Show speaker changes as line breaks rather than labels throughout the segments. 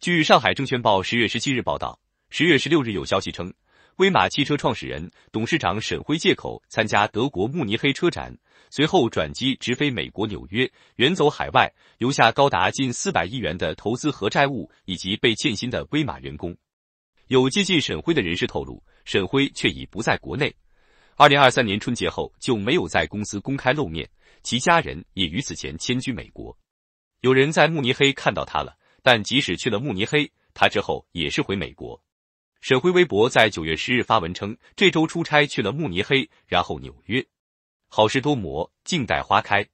据上海证券报十月十七日报道，十月十六日有消息称，威马汽车创始人、董事长沈辉借口参加德国慕尼黑车展，随后转机直飞美国纽约，远走海外，留下高达近四百亿元的投资和债务，以及被欠薪的威马员工。有接近沈辉的人士透露，沈辉却已不在国内，二零二三年春节后就没有在公司公开露面，其家人也于此前迁居美国。有人在慕尼黑看到他了。但即使去了慕尼黑，他之后也是回美国。沈辉微博在九月十日发文称，这周出差去了慕尼黑，然后纽约。好事多磨，静待花开。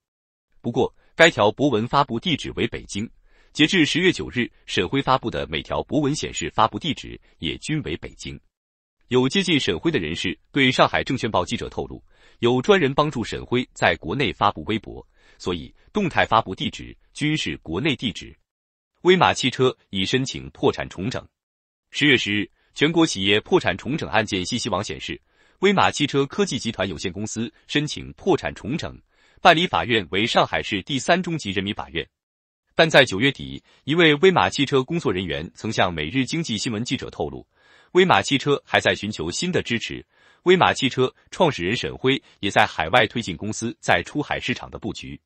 不过，该条博文发布地址为北京。截至十月九日，沈辉发布的每条博文显示发布地址也均为北京。有接近沈辉的人士对上海证券报记者透露，有专人帮助沈辉在国内发布微博，所以动态发布地址均是国内地址。威马汽车已申请破产重整。十月十日，全国企业破产重整案件信息网显示，威马汽车科技集团有限公司申请破产重整，办理法院为上海市第三中级人民法院。但在九月底，一位威马汽车工作人员曾向每日经济新闻记者透露，威马汽车还在寻求新的支持。威马汽车创始人沈晖也在海外推进公司在出海市场的布局。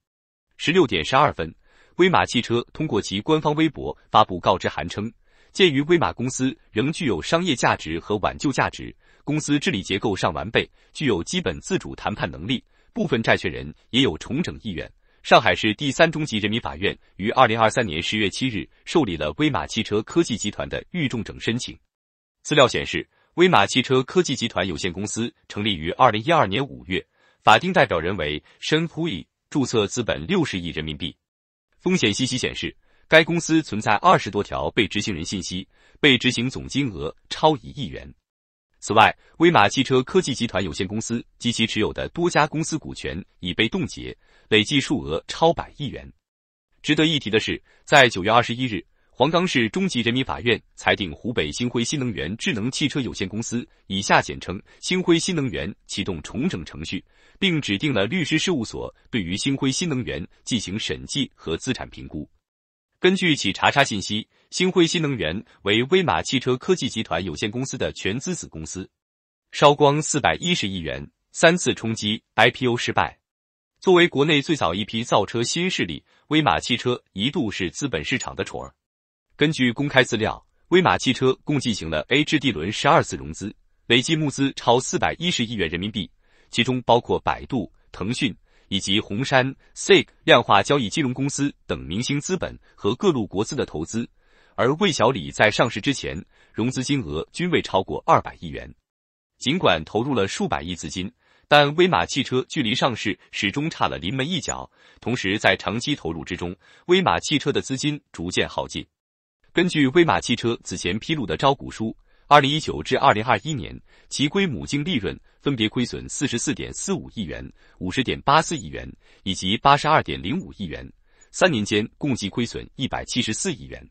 十六点十二分。威马汽车通过其官方微博发布告知函称，鉴于威马公司仍具有商业价值和挽救价值，公司治理结构尚完备，具有基本自主谈判能力，部分债权人也有重整意愿。上海市第三中级人民法院于二零二三年十月七日受理了威马汽车科技集团的预重整申请。资料显示，威马汽车科技集团有限公司成立于二零一二年五月，法定代表人为申呼义，注册资本六十亿人民币。风险信息显示，该公司存在二十多条被执行人信息，被执行总金额超一亿元。此外，威马汽车科技集团有限公司及其持有的多家公司股权已被冻结，累计数额超百亿元。值得一提的是，在九月二十一日。黄冈市中级人民法院裁定湖北星辉新能源智能汽车有限公司（以下简称“星辉新能源”）启动重整程序，并指定了律师事务所对于星辉新能源进行审计和资产评估。根据企查查信息，星辉新能源为威马汽车科技集团有限公司的全资子公司。烧光四百一十亿元，三次冲击 IPO 失败。作为国内最早一批造车新势力，威马汽车一度是资本市场的宠儿。根据公开资料，威马汽车共进行了 A 至 D 轮十二次融资，累计募资超四百一十亿元人民币，其中包括百度、腾讯以及红杉、seek 量化交易金融公司等明星资本和各路国资的投资。而魏小李在上市之前，融资金额均未超过二百亿元。尽管投入了数百亿资金，但威马汽车距离上市始终差了临门一脚。同时，在长期投入之中，威马汽车的资金逐渐耗尽。根据威马汽车此前披露的招股书，二零一九至二零二一年其归母净利润分别亏损四十四点四五亿元、五十点八四亿元以及八十二点零五亿元，三年间共计亏损一百七十四亿元。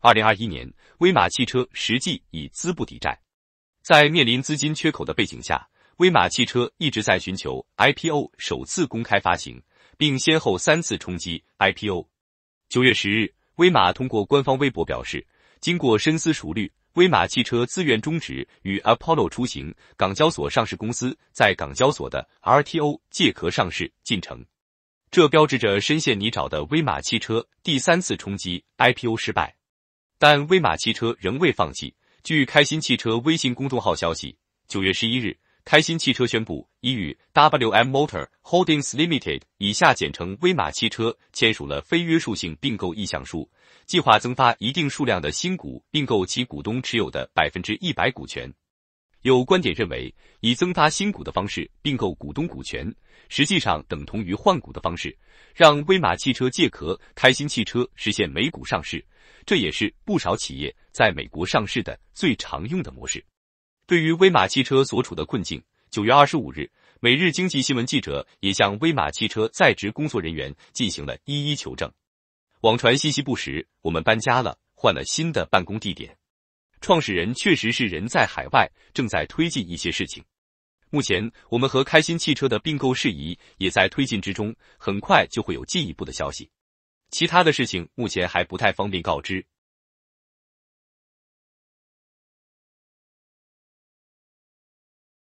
二零二一年，威马汽车实际已资不抵债。在面临资金缺口的背景下，威马汽车一直在寻求 IPO 首次公开发行，并先后三次冲击 IPO。九月十日。威马通过官方微博表示，经过深思熟虑，威马汽车自愿终止与 Apollo 出行港交所上市公司在港交所的 RTO 借壳上市进程。这标志着深陷泥沼的威马汽车第三次冲击 IPO 失败。但威马汽车仍未放弃。据开心汽车微信公众号消息，九月十一日。开心汽车宣布，已与 W M Motor Holdings Limited（ 以下简称威马汽车）签署了非约束性并购意向书，计划增发一定数量的新股，并购其股东持有的百分之一百股权。有观点认为，以增发新股的方式并购股东股权，实际上等同于换股的方式，让威马汽车借壳开心汽车实现美股上市。这也是不少企业在美国上市的最常用的模式。对于威马汽车所处的困境，九月二十五日，每日经济新闻记者也向威马汽车在职工作人员进行了一一求证。网传信息不实，我们搬家了，换了新的办公地点。创始人确实是人在海外，正在推进一些事情。目前，我们和开心汽车的并购事宜也在推进之中，很快就会有进一步的消息。其他的事情目前还不太方便告知。